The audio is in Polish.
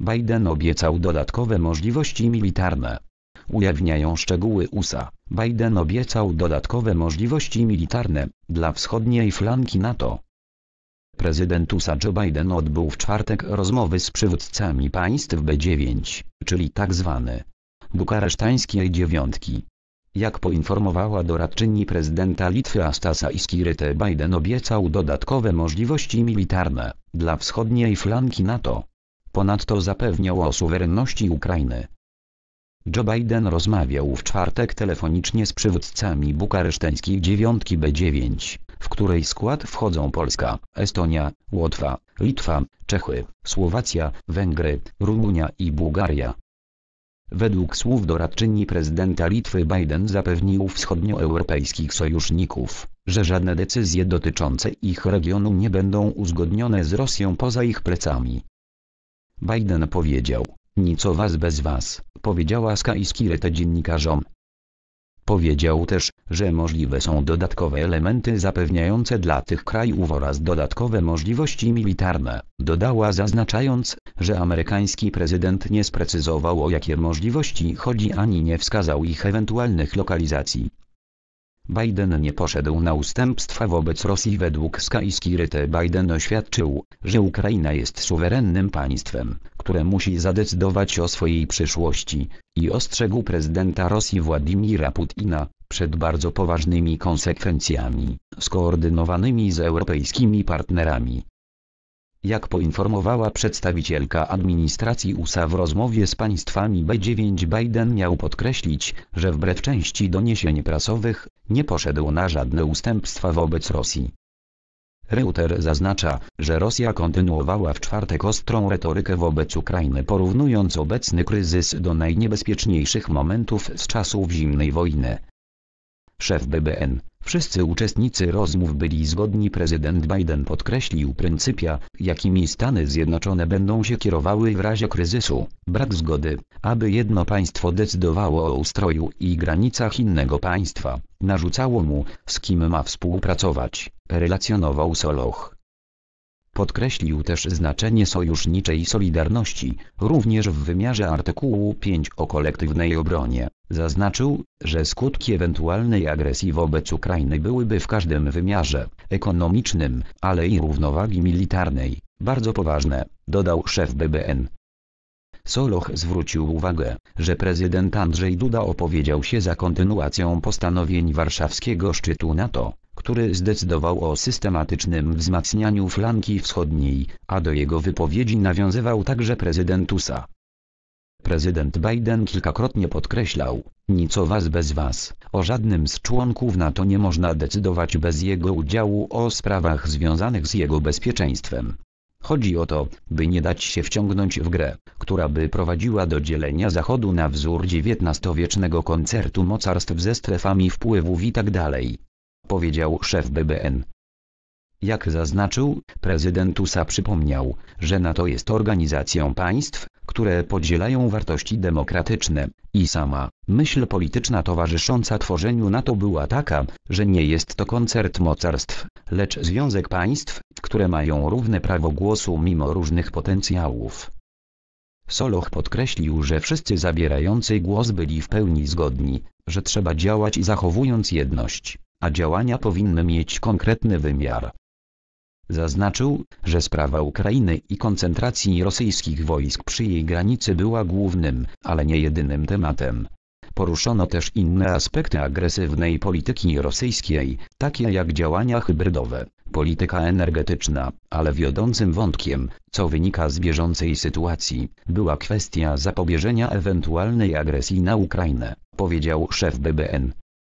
Biden obiecał dodatkowe możliwości militarne. Ujawniają szczegóły USA. Biden obiecał dodatkowe możliwości militarne dla wschodniej flanki NATO. Prezydent USA Joe Biden odbył w czwartek rozmowy z przywódcami państw B9, czyli tzw. Tak bukaresztańskiej dziewiątki. Jak poinformowała doradczyni prezydenta Litwy Astasa Iskiryte Biden obiecał dodatkowe możliwości militarne dla wschodniej flanki NATO. Ponadto zapewniał o suwerenności Ukrainy. Joe Biden rozmawiał w czwartek telefonicznie z przywódcami bukareszteńskiej dziewiątki B9, w której skład wchodzą Polska, Estonia, Łotwa, Litwa, Czechy, Słowacja, Węgry, Rumunia i Bułgaria. Według słów doradczyni prezydenta Litwy Biden zapewnił wschodnioeuropejskich sojuszników, że żadne decyzje dotyczące ich regionu nie będą uzgodnione z Rosją poza ich plecami. Biden powiedział, nic o was bez was, powiedziała Skyrite dziennikarzom. Powiedział też, że możliwe są dodatkowe elementy zapewniające dla tych krajów oraz dodatkowe możliwości militarne, dodała zaznaczając, że amerykański prezydent nie sprecyzował o jakie możliwości chodzi ani nie wskazał ich ewentualnych lokalizacji. Biden nie poszedł na ustępstwa wobec Rosji według Sky Security Biden oświadczył, że Ukraina jest suwerennym państwem, które musi zadecydować o swojej przyszłości i ostrzegł prezydenta Rosji Władimira Putina przed bardzo poważnymi konsekwencjami, skoordynowanymi z europejskimi partnerami. Jak poinformowała przedstawicielka administracji USA w rozmowie z państwami B9 Biden miał podkreślić, że wbrew części doniesień prasowych, nie poszedł na żadne ustępstwa wobec Rosji. Reuter zaznacza, że Rosja kontynuowała w czwartek ostrą retorykę wobec Ukrainy porównując obecny kryzys do najniebezpieczniejszych momentów z czasów zimnej wojny. Szef BBN, Wszyscy uczestnicy rozmów byli zgodni. Prezydent Biden podkreślił pryncypia, jakimi Stany Zjednoczone będą się kierowały w razie kryzysu. Brak zgody, aby jedno państwo decydowało o ustroju i granicach innego państwa, narzucało mu, z kim ma współpracować, relacjonował Soloch. Podkreślił też znaczenie sojuszniczej solidarności, również w wymiarze artykułu 5 o kolektywnej obronie. Zaznaczył, że skutki ewentualnej agresji wobec Ukrainy byłyby w każdym wymiarze ekonomicznym, ale i równowagi militarnej bardzo poważne, dodał szef BBN. Soloch zwrócił uwagę, że prezydent Andrzej Duda opowiedział się za kontynuacją postanowień warszawskiego szczytu NATO, który zdecydował o systematycznym wzmacnianiu flanki wschodniej, a do jego wypowiedzi nawiązywał także prezydent USA. Prezydent Biden kilkakrotnie podkreślał, nic o was bez was, o żadnym z członków NATO nie można decydować bez jego udziału o sprawach związanych z jego bezpieczeństwem. Chodzi o to, by nie dać się wciągnąć w grę, która by prowadziła do dzielenia Zachodu na wzór XIX-wiecznego koncertu mocarstw ze strefami wpływów itd. Tak powiedział szef BBN. Jak zaznaczył, prezydent USA przypomniał, że NATO jest organizacją państw, które podzielają wartości demokratyczne, i sama myśl polityczna towarzysząca tworzeniu NATO była taka, że nie jest to koncert mocarstw, lecz związek państw, które mają równe prawo głosu mimo różnych potencjałów. Soloch podkreślił, że wszyscy zabierający głos byli w pełni zgodni, że trzeba działać zachowując jedność a działania powinny mieć konkretny wymiar. Zaznaczył, że sprawa Ukrainy i koncentracji rosyjskich wojsk przy jej granicy była głównym, ale nie jedynym tematem. Poruszono też inne aspekty agresywnej polityki rosyjskiej, takie jak działania hybrydowe, polityka energetyczna, ale wiodącym wątkiem, co wynika z bieżącej sytuacji, była kwestia zapobieżenia ewentualnej agresji na Ukrainę, powiedział szef BBN.